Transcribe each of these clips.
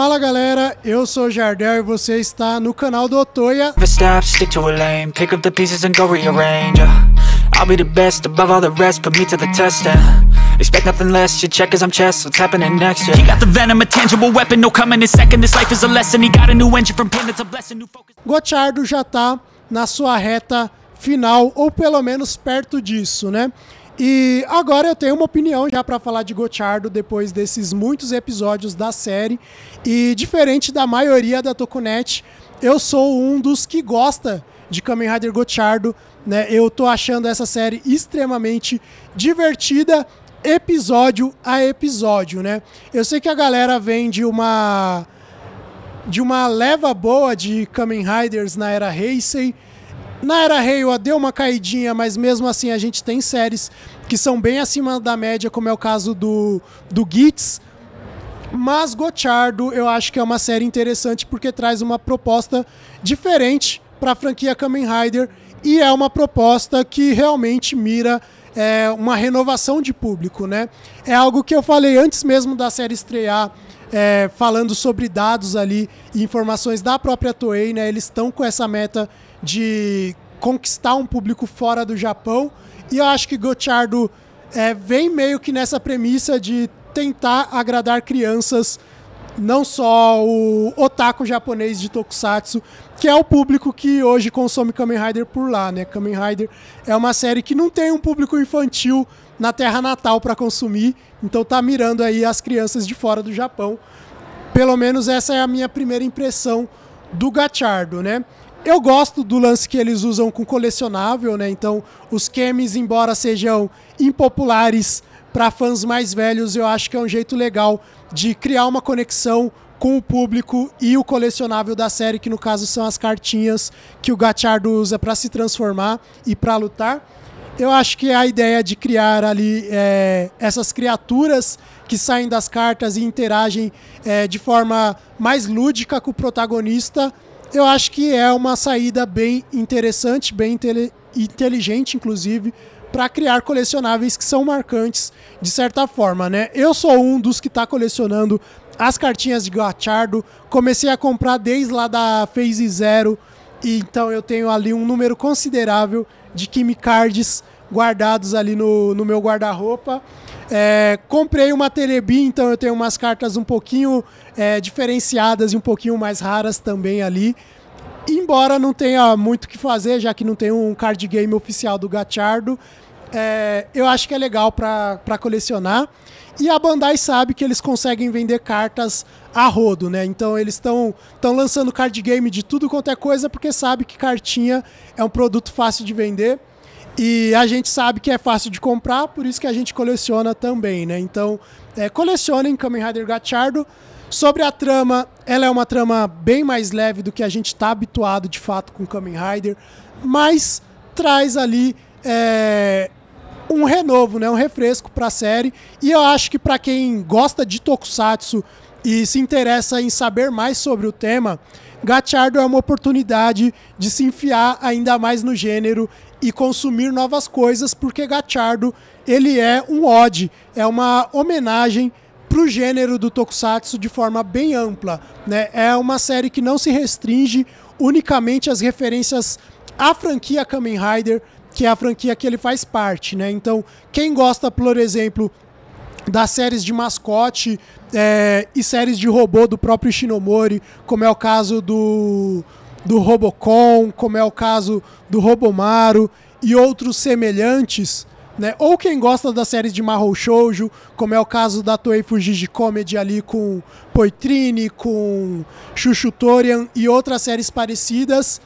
Fala galera, eu sou Jardel e você está no canal do Otoya. I'll be the best above all the rest, put me to the test and Expect nothing less, you check as I'm chess, what's happening next, yeah. He got the venom, a tangible weapon, no coming in second, this life is a lesson He got a new engine from pain, a blessing, new focus já tá na sua reta final, ou pelo menos perto disso, né? E agora eu tenho uma opinião já para falar de Gochardo depois desses muitos episódios da série. E diferente da maioria da Tokunet, eu sou um dos que gosta de Kamen Rider Gochardo. Né? Eu tô achando essa série extremamente divertida, episódio a episódio, né? Eu sei que a galera vem de uma de uma leva boa de Kamen Riders na era Heisei, na Era Reiwa deu uma caidinha, mas mesmo assim a gente tem séries que são bem acima da média, como é o caso do, do Gits. Mas Gochardo eu acho que é uma série interessante porque traz uma proposta diferente para a franquia Kamen Rider e é uma proposta que realmente mira é, uma renovação de público, né? É algo que eu falei antes mesmo da série estrear é, falando sobre dados ali e informações da própria Toei, né? Eles estão com essa meta de conquistar um público fora do Japão. E eu acho que Gotchardo é, vem meio que nessa premissa de tentar agradar crianças, não só o otaku japonês de tokusatsu, que é o público que hoje consome Kamen Rider por lá, né? Kamen Rider é uma série que não tem um público infantil na terra natal para consumir. Então tá mirando aí as crianças de fora do Japão. Pelo menos essa é a minha primeira impressão do Gachardo, né? Eu gosto do lance que eles usam com colecionável, né? Então, os Kemis, embora sejam impopulares para fãs mais velhos, eu acho que é um jeito legal de criar uma conexão com o público e o colecionável da série, que no caso são as cartinhas que o Gachardo usa para se transformar e para lutar. Eu acho que a ideia de criar ali é, essas criaturas que saem das cartas e interagem é, de forma mais lúdica com o protagonista, eu acho que é uma saída bem interessante, bem inteligente, inclusive, para criar colecionáveis que são marcantes de certa forma, né? Eu sou um dos que está colecionando as cartinhas de Gachardo, comecei a comprar desde lá da Phase Zero, e então eu tenho ali um número considerável de Kimi Cards guardados ali no, no meu guarda-roupa. É, comprei uma Terebi, então eu tenho umas cartas um pouquinho é, diferenciadas e um pouquinho mais raras também ali. Embora não tenha muito o que fazer, já que não tem um card game oficial do Gachardo, é, eu acho que é legal para colecionar. E a Bandai sabe que eles conseguem vender cartas a rodo, né? Então eles estão lançando card game de tudo quanto é coisa, porque sabe que cartinha é um produto fácil de vender. E a gente sabe que é fácil de comprar, por isso que a gente coleciona também, né? Então, é, colecionem Kamen Rider Gachardo. Sobre a trama, ela é uma trama bem mais leve do que a gente está habituado de fato com Kamen Rider, mas traz ali é, um renovo, né? um refresco para a série. E eu acho que para quem gosta de Tokusatsu e se interessa em saber mais sobre o tema, Gachardo é uma oportunidade de se enfiar ainda mais no gênero e consumir novas coisas, porque Gachardo ele é um ode, é uma homenagem para o gênero do tokusatsu de forma bem ampla. Né? É uma série que não se restringe unicamente às referências à franquia Kamen Rider, que é a franquia que ele faz parte. Né? Então, quem gosta, por exemplo, das séries de mascote é, e séries de robô do próprio Shinomori, como é o caso do do Robocon, como é o caso do Robomaru e outros semelhantes, né? Ou quem gosta das séries de Mahou Shoujo, como é o caso da Toei Fujiji Comedy ali com Poitrine, com Chuchutorian e outras séries parecidas,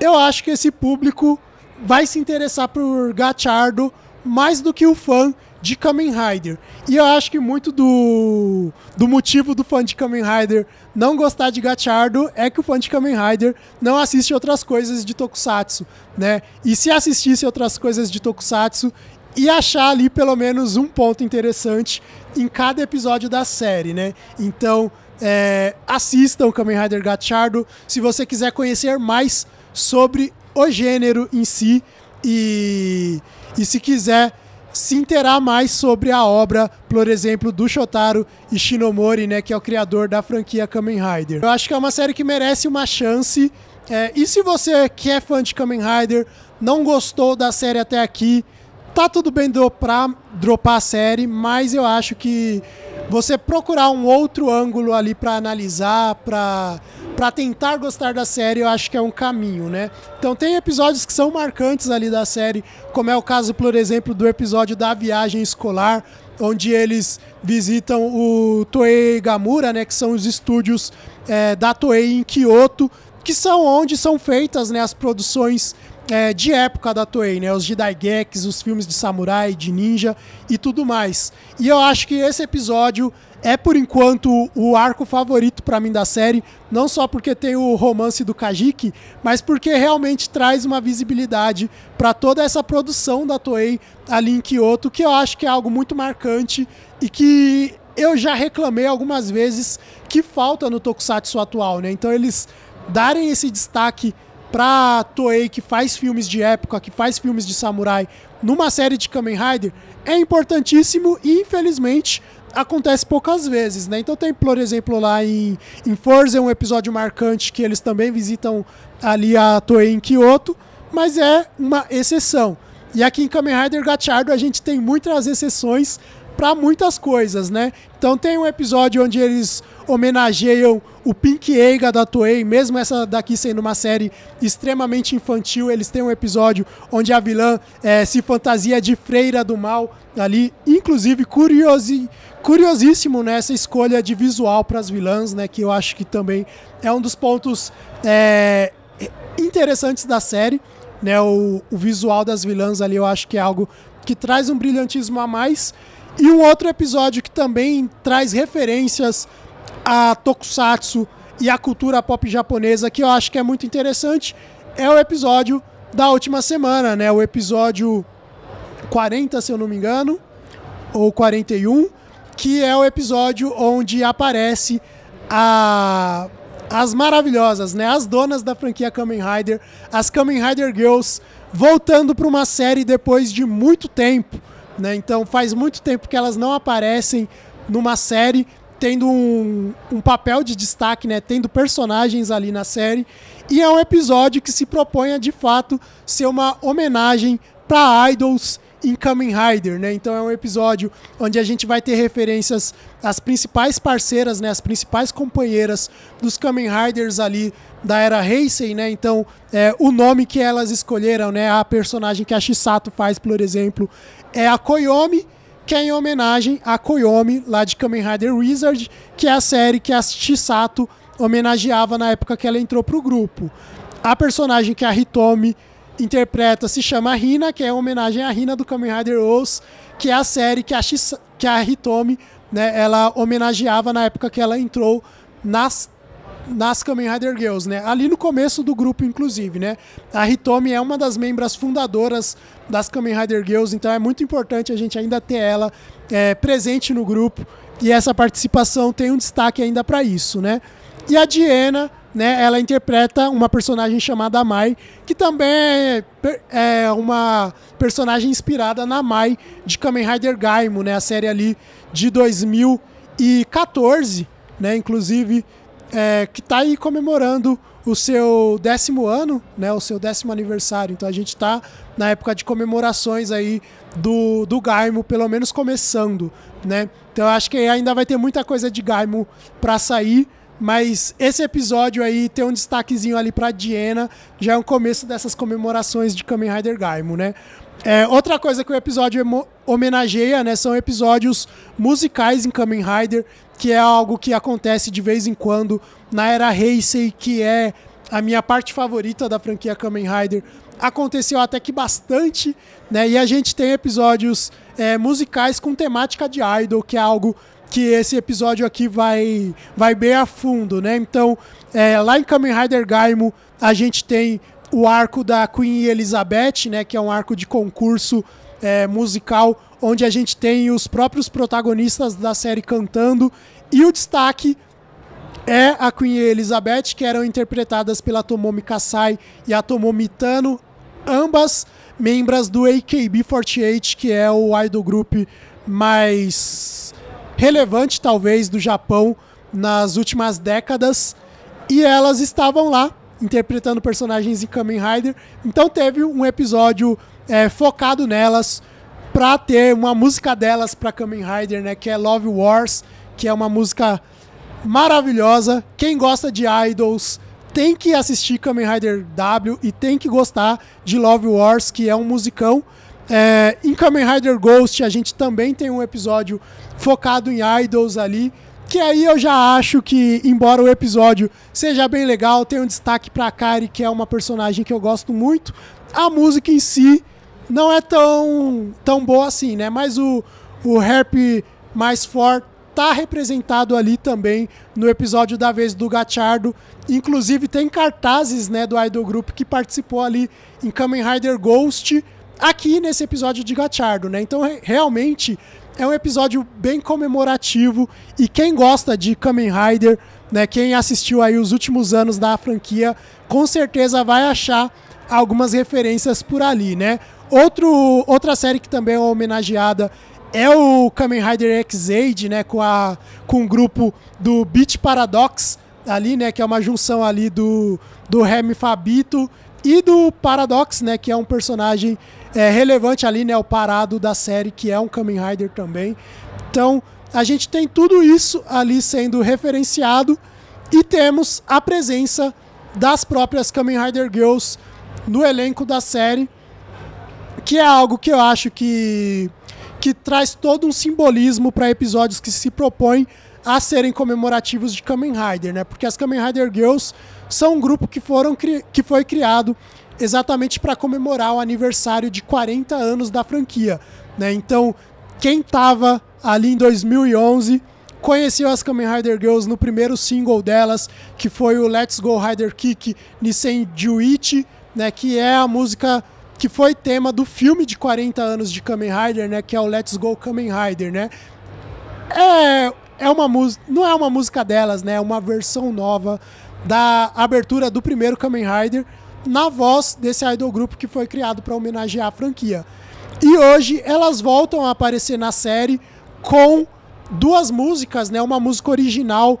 eu acho que esse público vai se interessar por Gachardo mais do que o fã de Kamen Rider. E eu acho que muito do, do motivo do fã de Kamen Rider não gostar de Gachardo é que o fã de Kamen Rider não assiste outras coisas de Tokusatsu, né? E se assistisse outras coisas de Tokusatsu, e achar ali pelo menos um ponto interessante em cada episódio da série, né? Então, é, assista o Kamen Rider Gachardo se você quiser conhecer mais sobre o gênero em si e, e se quiser se inteirar mais sobre a obra, por exemplo, do Shotaro Ishinomori, né, que é o criador da franquia Kamen Rider. Eu acho que é uma série que merece uma chance. É, e se você que é fã de Kamen Rider, não gostou da série até aqui, tá tudo bem dropar, dropar a série, mas eu acho que você procurar um outro ângulo ali para analisar, para para tentar gostar da série, eu acho que é um caminho, né? Então tem episódios que são marcantes ali da série, como é o caso, por exemplo, do episódio da viagem escolar, onde eles visitam o Toei Gamura, né, que são os estúdios é, da Toei em Kyoto, que são onde são feitas né, as produções é, de época da Toei, né? Os Jedi Gex, os filmes de samurai, de ninja e tudo mais. E eu acho que esse episódio é por enquanto o arco favorito para mim da série, não só porque tem o romance do Kajiki, mas porque realmente traz uma visibilidade para toda essa produção da Toei ali em Kyoto, que eu acho que é algo muito marcante e que eu já reclamei algumas vezes que falta no Tokusatsu atual, né? Então eles darem esse destaque pra Toei, que faz filmes de época, que faz filmes de samurai, numa série de Kamen Rider, é importantíssimo e, infelizmente, acontece poucas vezes, né? Então tem, por exemplo, lá em, em Forza, é um episódio marcante que eles também visitam ali a Toei em Kyoto, mas é uma exceção. E aqui em Kamen Rider Gatiardo a gente tem muitas exceções para muitas coisas, né? Então tem um episódio onde eles homenageiam o Pink Eiga da Toei, mesmo essa daqui sendo uma série extremamente infantil, eles têm um episódio onde a vilã é, se fantasia de freira do mal ali, inclusive curiosi, curiosíssimo nessa né, escolha de visual para as vilãs, né? Que eu acho que também é um dos pontos é, interessantes da série. Né, o, o visual das vilãs ali eu acho que é algo que traz um brilhantismo a mais e um outro episódio que também traz referências a tokusatsu e a cultura pop japonesa, que eu acho que é muito interessante, é o episódio da última semana, né? O episódio 40, se eu não me engano, ou 41, que é o episódio onde aparece a as maravilhosas, né? As donas da franquia Kamen Rider, as Kamen Rider Girls, voltando para uma série depois de muito tempo. Né? Então faz muito tempo que elas não aparecem numa série tendo um, um, papel de destaque, né? Tendo personagens ali na série. E é um episódio que se propõe a, de fato, ser uma homenagem para idols em Kamen Rider, né? Então é um episódio onde a gente vai ter referências às principais parceiras, né? As principais companheiras dos Kamen Riders ali da era Heisei, né? Então é, o nome que elas escolheram, né? A personagem que a Shisato faz, por exemplo, é a Koyomi, que é em homenagem a Koyomi lá de Kamen Rider Wizard, que é a série que a Shisato homenageava na época que ela entrou pro grupo. A personagem que é a Hitomi interpreta se chama Rina, que é homenagem à Rina do Kamen Rider Rose, que é a série que a, Shis que a Hitomi né, ela homenageava na época que ela entrou nas nas Kamen Rider Girls, né? Ali no começo do grupo, inclusive, né? A Hitomi é uma das membros fundadoras das Kamen Rider Girls, então é muito importante a gente ainda ter ela é, presente no grupo e essa participação tem um destaque ainda para isso, né? E a Diana, né, ela interpreta uma personagem chamada Mai, que também é, é uma personagem inspirada na Mai de Kamen Rider Gaimo, né, a série ali de 2014, né, inclusive, é, que está aí comemorando o seu décimo ano, né, o seu décimo aniversário. Então a gente está na época de comemorações aí do, do Gaimo, pelo menos começando, né. Então eu acho que ainda vai ter muita coisa de Gaimo para sair, mas esse episódio aí tem um destaquezinho ali pra Diana, já é um começo dessas comemorações de Kamen Rider Gaimo, né? É, outra coisa que o episódio homenageia, né, são episódios musicais em Kamen Rider, que é algo que acontece de vez em quando na era Heisei, que é a minha parte favorita da franquia Kamen Rider. Aconteceu até que bastante, né? E a gente tem episódios é, musicais com temática de idol, que é algo que esse episódio aqui vai, vai bem a fundo, né? Então, é, lá em Kamen Rider Gaimo, a gente tem o arco da Queen Elizabeth, né? Que é um arco de concurso é, musical, onde a gente tem os próprios protagonistas da série cantando. E o destaque é a Queen Elizabeth, que eram interpretadas pela Tomomi Kasai e a Tomomi Tano, ambas membros do AKB48, que é o idol group mais relevante, talvez, do Japão nas últimas décadas. E elas estavam lá interpretando personagens em Kamen Rider. Então teve um episódio é, focado nelas para ter uma música delas para Kamen Rider, né? Que é Love Wars, que é uma música maravilhosa. Quem gosta de idols tem que assistir Kamen Rider W e tem que gostar de Love Wars, que é um musicão. É, em Kamen Rider Ghost, a gente também tem um episódio focado em idols ali. Que aí eu já acho que, embora o episódio seja bem legal, tem um destaque pra Kari, que é uma personagem que eu gosto muito. A música em si não é tão, tão boa assim, né? Mas o, o rap mais forte tá representado ali também no episódio da vez do Gachardo. Inclusive tem cartazes né, do Idol Group que participou ali em Kamen Rider Ghost aqui nesse episódio de Gachardo, né? Então, realmente é um episódio bem comemorativo e quem gosta de Kamen Rider, né, quem assistiu aí os últimos anos da franquia, com certeza vai achar algumas referências por ali, né? Outro, outra série que também é homenageada é o Kamen Rider X-Aid, né, com a com o grupo do Beat Paradox ali, né, que é uma junção ali do do Remy Fabito e do Paradox, né, que é um personagem é, relevante ali, né, o parado da série, que é um Kamen Rider também. Então, a gente tem tudo isso ali sendo referenciado e temos a presença das próprias Kamen Rider Girls no elenco da série, que é algo que eu acho que que traz todo um simbolismo para episódios que se propõem a serem comemorativos de Kamen Rider, né? Porque as Kamen Rider Girls são um grupo que, foram, que foi criado exatamente para comemorar o aniversário de 40 anos da franquia. Né? Então, quem estava ali em 2011 conheceu as Kamen Rider Girls no primeiro single delas, que foi o Let's Go Rider Kick Nissan Juichi, né, que é a música que foi tema do filme de 40 anos de Kamen Rider, né, que é o Let's Go Kamen Rider, né? É, é uma música, não é uma música delas, né? É uma versão nova da abertura do primeiro Kamen Rider na voz desse idol grupo que foi criado para homenagear a franquia. E hoje elas voltam a aparecer na série com duas músicas, né? Uma música original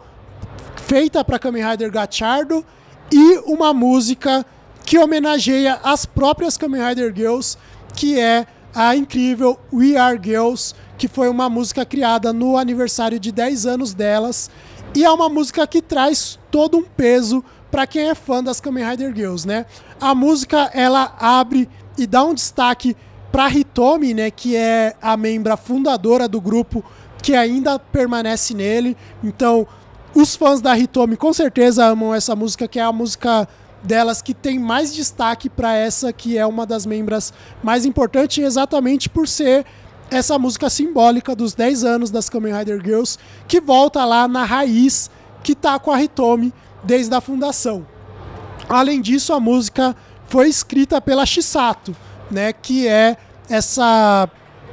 feita para Kamen Rider Gachardo e uma música que homenageia as próprias Kamen Rider Girls, que é a incrível We Are Girls, que foi uma música criada no aniversário de 10 anos delas e é uma música que traz todo um peso para quem é fã das Kamen Rider Girls, né? A música ela abre e dá um destaque para Hitomi, né, que é a membra fundadora do grupo que ainda permanece nele. Então, os fãs da Hitomi com certeza amam essa música, que é a música delas que tem mais destaque para essa que é uma das membras mais importantes, exatamente por ser essa música simbólica dos 10 anos das Kamen Rider Girls, que volta lá na raiz que tá com a Hitomi desde a fundação. Além disso, a música foi escrita pela Shisato, né, que é essa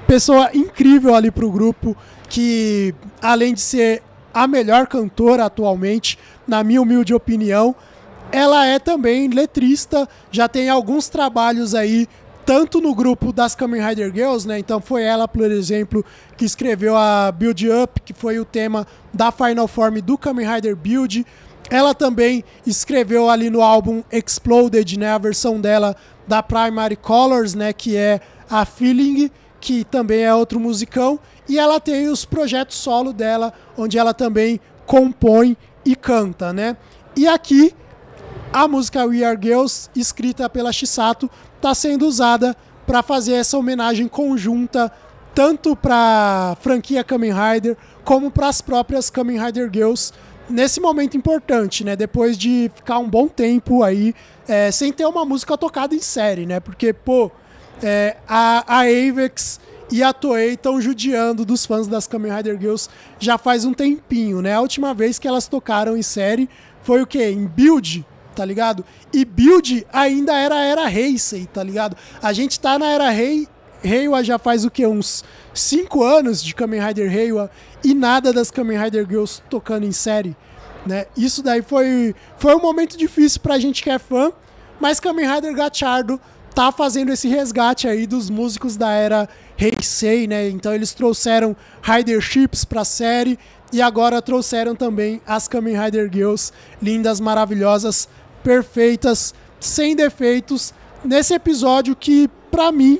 pessoa incrível ali pro grupo, que além de ser a melhor cantora atualmente, na minha humilde opinião, ela é também letrista, já tem alguns trabalhos aí tanto no grupo das Kamen Rider Girls, né? Então foi ela, por exemplo, que escreveu a Build Up, que foi o tema da Final Form do Kamen Rider Build. Ela também escreveu ali no álbum Exploded, né? A versão dela da Primary Colors, né? Que é a Feeling, que também é outro musicão. E ela tem os projetos solo dela, onde ela também compõe e canta, né? E aqui a música We Are Girls, escrita pela Shisato, está sendo usada para fazer essa homenagem conjunta tanto para a franquia Kamen Rider como para as próprias Kamen Rider Girls nesse momento importante, né? Depois de ficar um bom tempo aí é, sem ter uma música tocada em série, né? Porque, pô, é, a, a Avex e a Toei estão judiando dos fãs das Kamen Rider Girls já faz um tempinho, né? A última vez que elas tocaram em série foi o quê? Em Build? tá ligado? E build ainda era era Heisei, tá ligado? A gente tá na era Rei, Reiwa já faz o que uns 5 anos de Kamen Rider Reiwa e nada das Kamen Rider Girls tocando em série, né? Isso daí foi foi um momento difícil pra gente que é fã, mas Kamen Rider Gachardo tá fazendo esse resgate aí dos músicos da era Heisei, né? Então eles trouxeram Rider Ships pra série e agora trouxeram também as Kamen Rider Girls lindas, maravilhosas, perfeitas, sem defeitos, nesse episódio que, para mim,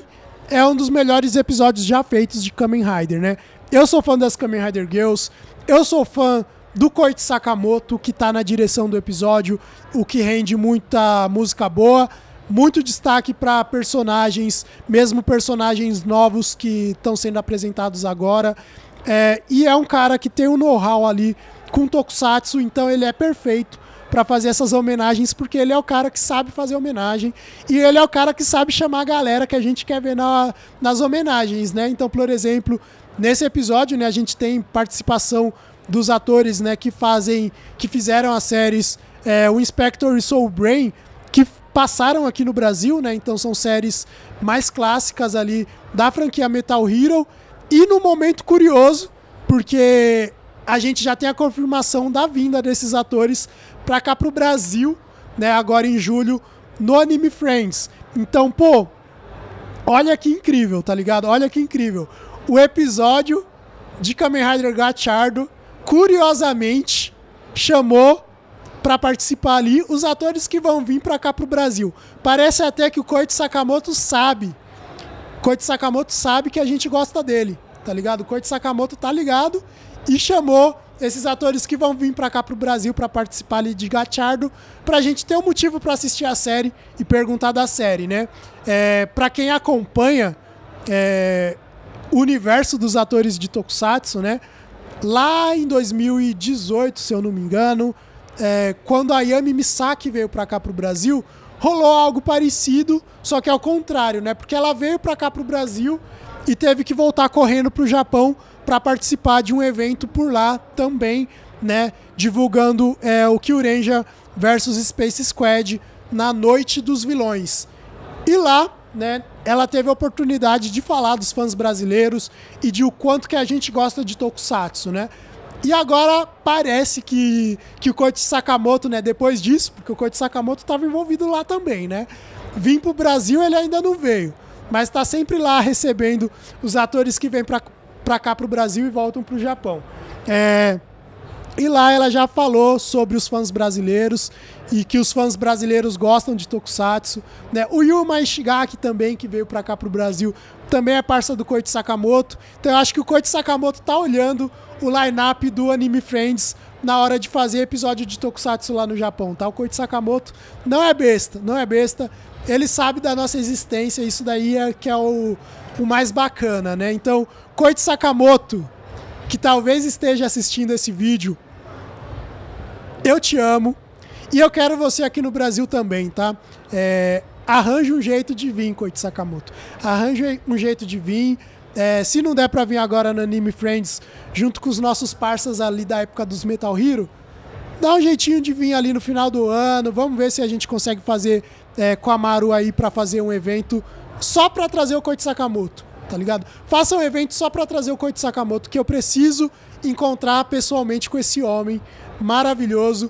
é um dos melhores episódios já feitos de Kamen Rider, né? Eu sou fã das Kamen Rider Girls, eu sou fã do Koichi Sakamoto, que tá na direção do episódio, o que rende muita música boa, muito destaque para personagens, mesmo personagens novos que estão sendo apresentados agora. É, e é um cara que tem um know-how ali com Tokusatsu, então ele é perfeito para fazer essas homenagens, porque ele é o cara que sabe fazer homenagem e ele é o cara que sabe chamar a galera que a gente quer ver na, nas homenagens, né? Então, por exemplo, nesse episódio, né, a gente tem participação dos atores, né, que fazem, que fizeram as séries é, o Inspector e Soul Brain, que passaram aqui no Brasil, né? Então são séries mais clássicas ali da franquia Metal Hero. E no momento curioso, porque a gente já tem a confirmação da vinda desses atores para cá para o Brasil, né, agora em julho, no Anime Friends. Então, pô, olha que incrível, tá ligado? Olha que incrível. O episódio de Kamen Rider Gachardo, curiosamente, chamou para participar ali os atores que vão vir para cá pro Brasil. Parece até que o Koichi Sakamoto sabe. Koichi Sakamoto sabe que a gente gosta dele, tá ligado? O Koichi Sakamoto tá ligado e chamou esses atores que vão vir para cá pro Brasil para participar ali de para pra gente ter um motivo para assistir a série e perguntar da série, né? É, para quem acompanha é, o universo dos atores de Tokusatsu, né? Lá em 2018, se eu não me engano, é, quando a Yami Misaki veio para cá pro Brasil, rolou algo parecido, só que ao é contrário, né? Porque ela veio para cá pro Brasil e teve que voltar correndo pro Japão para participar de um evento por lá também, né? Divulgando é, o Kyurenja versus Space Squad na Noite dos Vilões. E lá, né, ela teve a oportunidade de falar dos fãs brasileiros e de o quanto que a gente gosta de Tokusatsu, né? E agora parece que, que o Koichi Sakamoto, né, depois disso, porque o Koichi Sakamoto estava envolvido lá também, né? Vim pro Brasil, ele ainda não veio, mas está sempre lá recebendo os atores que vêm para para cá para o Brasil e voltam para o Japão. É, e lá ela já falou sobre os fãs brasileiros e que os fãs brasileiros gostam de Tokusatsu. Né? O Yuma Ishigaki também, que veio para cá para o Brasil, também é parça do Koichi Sakamoto. Então eu acho que o Koichi Sakamoto tá olhando o line-up do Anime Friends na hora de fazer episódio de Tokusatsu lá no Japão, tá? O Koichi Sakamoto não é besta, não é besta. Ele sabe da nossa existência, isso daí é que é o, o mais bacana, né? Então, Koichi Sakamoto, que talvez esteja assistindo esse vídeo, eu te amo e eu quero você aqui no Brasil também, tá? É, arranja um jeito de vir, Koichi Sakamoto. Arranja um jeito de vir, é, se não der pra vir agora no Anime Friends, junto com os nossos parceiros ali da época dos Metal Hero, dá um jeitinho de vir ali no final do ano. Vamos ver se a gente consegue fazer é, com a Maru aí para fazer um evento só para trazer o Koichi Sakamoto, tá ligado? Faça um evento só para trazer o Koichi Sakamoto, que eu preciso encontrar pessoalmente com esse homem maravilhoso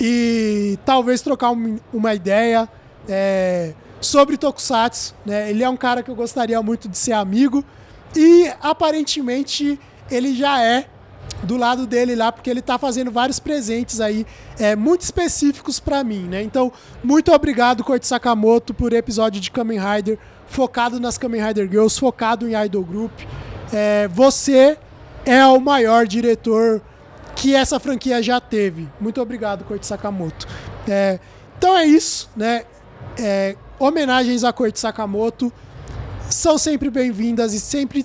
e talvez trocar um, uma ideia é, sobre Tokusatsu, né? Ele é um cara que eu gostaria muito de ser amigo. E aparentemente ele já é do lado dele lá, porque ele está fazendo vários presentes aí, é, muito específicos para mim, né? Então, muito obrigado, Corte Sakamoto, por episódio de Kamen Rider, focado nas Kamen Rider Girls, focado em Idol Group. É, você é o maior diretor que essa franquia já teve. Muito obrigado, Corte Sakamoto. É, então é isso, né? É, homenagens a Corte Sakamoto são sempre bem-vindas e sempre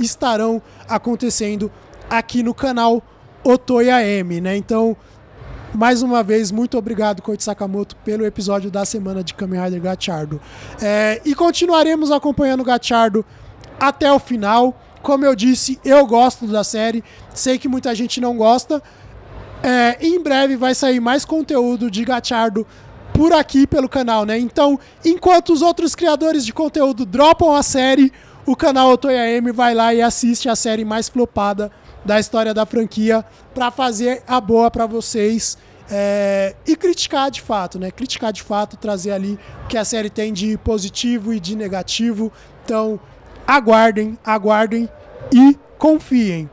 estarão acontecendo aqui no canal Otoya M, né? Então, mais uma vez, muito obrigado, Koichi Sakamoto, pelo episódio da semana de Kamen Rider Gachardo. É, e continuaremos acompanhando o Gachardo até o final. Como eu disse, eu gosto da série, sei que muita gente não gosta. É, em breve vai sair mais conteúdo de Gachardo por aqui pelo canal, né? Então, enquanto os outros criadores de conteúdo dropam a série, o canal Otoya M vai lá e assiste a série mais flopada da história da franquia para fazer a boa para vocês é, e criticar de fato, né? Criticar de fato, trazer ali o que a série tem de positivo e de negativo. Então, aguardem, aguardem e confiem.